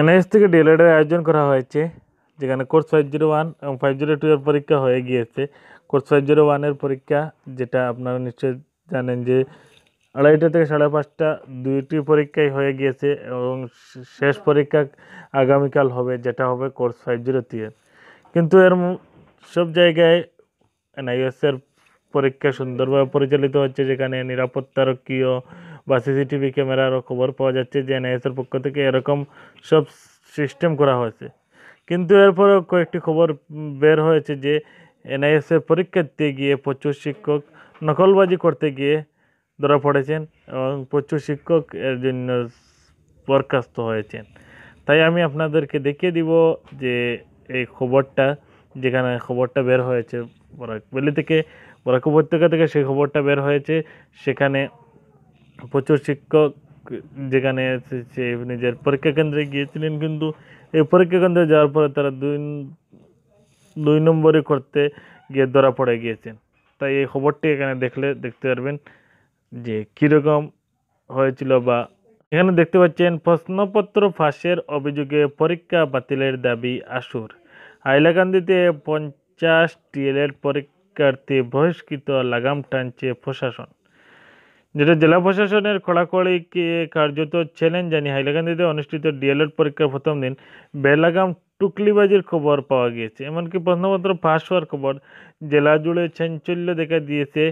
NIS থেকে ডিএলএডের আয়োজন করা হয়েছে যেখানে কোর্স ফাইভ জিরো ওয়ান এবং ফাইভ জিরো টু এর পরীক্ষা হয়ে গিয়েছে কোর্স ফাইভ জিরো ওয়ানের পরীক্ষা যেটা আপনারা নিশ্চয়ই জানেন যে আড়াইটা থেকে সাড়ে পাঁচটা দুইটি পরীক্ষাই হয়ে গিয়েছে এবং শেষ পরীক্ষা আগামীকাল হবে যেটা হবে কোর্স ফাইভ জিরো থ্রিয়ের কিন্তু এর সব জায়গায় এনআইএসের পরীক্ষা সুন্দরভাবে পরিচালিত হচ্ছে যেখানে নিরাপত্তারক্ষীয় বা সিসিটিভি ক্যামেরারও খবর পাওয়া যাচ্ছে যে এনআইএসের পক্ষ থেকে এরকম সব সিস্টেম করা হয়েছে কিন্তু এরপরে কয়েকটি খবর বের হয়েছে যে এনআইএসের পরীক্ষার্থী গিয়ে প্রচুর শিক্ষক নকলবাজি করতে গিয়ে ধরা পড়েছেন এবং প্রচুর শিক্ষক এর জন্য বরখাস্ত হয়েছেন তাই আমি আপনাদেরকে দেখিয়ে দিব যে এই খবরটা যেখানে খবরটা বের হয়েছে বেলি থেকে বরাক উপত্যকা থেকে সেই খবরটা বের হয়েছে সেখানে প্রচুর শিক্ষক যেখানে এসেছে নিজের পরীক্ষা কেন্দ্রে গিয়েছিলেন কিন্তু এই পরীক্ষা কেন্দ্রে যাওয়ার পরে তারা দুই দুই নম্বরে করতে গিয়ে ধরা পড়ে গিয়েছেন তাই এই খবরটি এখানে দেখলে দেখতে পারবেন যে কীরকম হয়েছিল বা এখানে দেখতে পাচ্ছেন প্রশ্নপত্র ফাঁসের অভিযোগে পরীক্ষা বাতিলের দাবি আসুর হাইলাকান্দিতে পঞ্চাশ টিএলের পরীক্ষার্থী বহিষ্কৃত লাগাম টানছে প্রশাসন যেটা জেলা প্রশাসনের কড়াকড়ি কার্যত চ্যালেঞ্জ জানি হাইলাকান্দিতে অনুষ্ঠিত ডিএলএড পরীক্ষার প্রথম দিন বেলাগাম টুকলিবাজির খবর পাওয়া গিয়েছে এমনকি প্রশ্নপত্র ফাঁস হওয়ার খবর জেলা জুড়ে চাঞ্চল্য দেখা দিয়েছে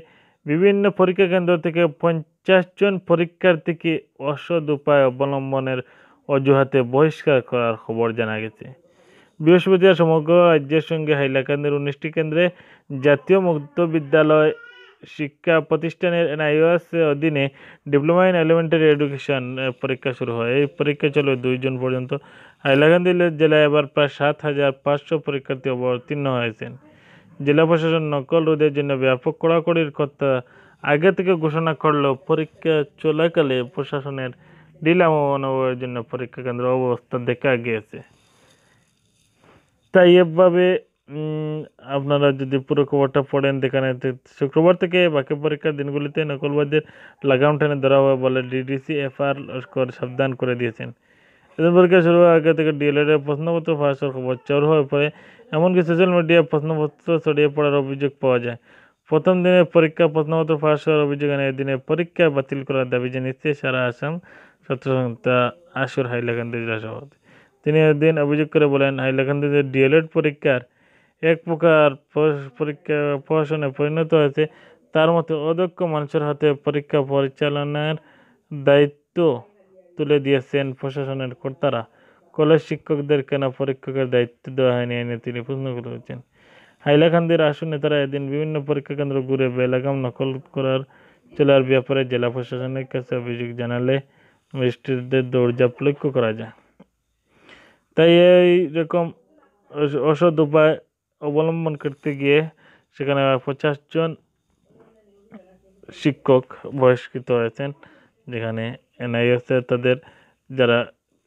বিভিন্ন পরীক্ষা কেন্দ্র থেকে পঞ্চাশ জন পরীক্ষার্থীকে অসদ উপায় অবলম্বনের অজুহাতে বহিষ্কার করার খবর জানা গেছে বৃহস্পতিবার সমগ্র রাজ্যের সঙ্গে হাইলাকান্দির উনিশটি কেন্দ্রে জাতীয় মুক্ত বিদ্যালয় শিক্ষা প্রতিষ্ঠানের এনআইওএস অধীনে ডিপ্লোমা ইন এলিমেন্টারি এডুকেশন পরীক্ষা শুরু হয় এই পরীক্ষা চলে দুই জুন পর্যন্ত হাইলাকান্দি জেলায় এবার প্রায় সাত হাজার পাঁচশো পরীক্ষার্থী অবতীর্ণ হয়েছেন জেলা প্রশাসন নকল রোধের জন্য ব্যাপক কড়াকড়ির কথা আগে থেকে ঘোষণা করলেও পরীক্ষা চলাকালে প্রশাসনের ডিলাম অনবয়ের জন্য পরীক্ষা কেন্দ্র অবস্থা দেখা গিয়েছে তাই এভাবে আপনারা যদি পুরো খবরটা পড়েন দেখেন শুক্রবার থেকে বাকি পরীক্ষার দিনগুলিতে নকলবাজের লাগাম টেনে ধরা হবে বলে ডিডিসি এফআর লস্কর সাবধান করে দিয়েছেন এদের পরীক্ষা শুরু হওয়ার আগে থেকে ডিএলএড এর প্রশ্নপত্র ফাঁসের খবর চোর হয়ে পড়ে এমনকি সোশ্যাল মিডিয়ায় প্রশ্নপত্র ছড়িয়ে পড়ার অভিযোগ পাওয়া যায় প্রথম দিনে পরীক্ষা প্রশ্নপত্র ফাঁস হওয়ার অভিযোগ এনে দিনে পরীক্ষা বাতিল করার দাবি জানিয়েছে সারা আসাম ছাত্র সংস্থা আসুর হাইলাকান্দি জেলা সভাপতি তিনি এদিন অভিযোগ করে বলেন হাইলাকান্দিতে ডিএলএড পরীক্ষার এক প্রকার পরীক্ষা প্রশাসনে পরিণত হয়েছে তার মতে অধ্যক্ষ মানুষের হাতে পরীক্ষা পরিচালনার দায়িত্ব তুলে দিয়েছেন প্রশাসনের কর্তারা কলেজ শিক্ষকদের কেন পরীক্ষকের দায়িত্ব দেওয়া হয়নি এনে তিনি প্রশ্ন করেছেন হাইলাকান্দির আসনে তারা এদিন বিভিন্ন পরীক্ষা কেন্দ্র ঘুরে বেলাগাম নকল করার চলার ব্যাপারে জেলা প্রশাসনের কাছে অভিযোগ জানালে মিষ্টিদের দৌড়জাপ লক্ষ্য করা যায় তাই এই রকম অসৎ উপায় অবলম্বন করতে গিয়ে সেখানে পঞ্চাশ জন শিক্ষক বহিষ্কৃত হয়েছেন যেখানে এনআইএসের তাদের যারা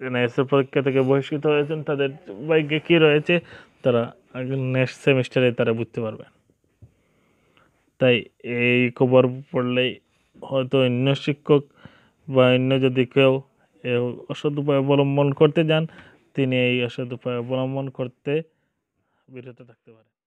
এনআইএসের পরীক্ষা থেকে বহিষ্কৃত হয়েছেন তাদের বাইকে কী রয়েছে তারা নেক্সট সেমিস্টারে তারা বুঝতে পারবেন তাই এই খবর পড়লেই হয়তো অন্য শিক্ষক বা অন্য যদি কেউ এ অসৎ উপায় অবলম্বন করতে যান তিনি এই অসৎ উপায় অবলম্বন করতে বের থাকতে পারে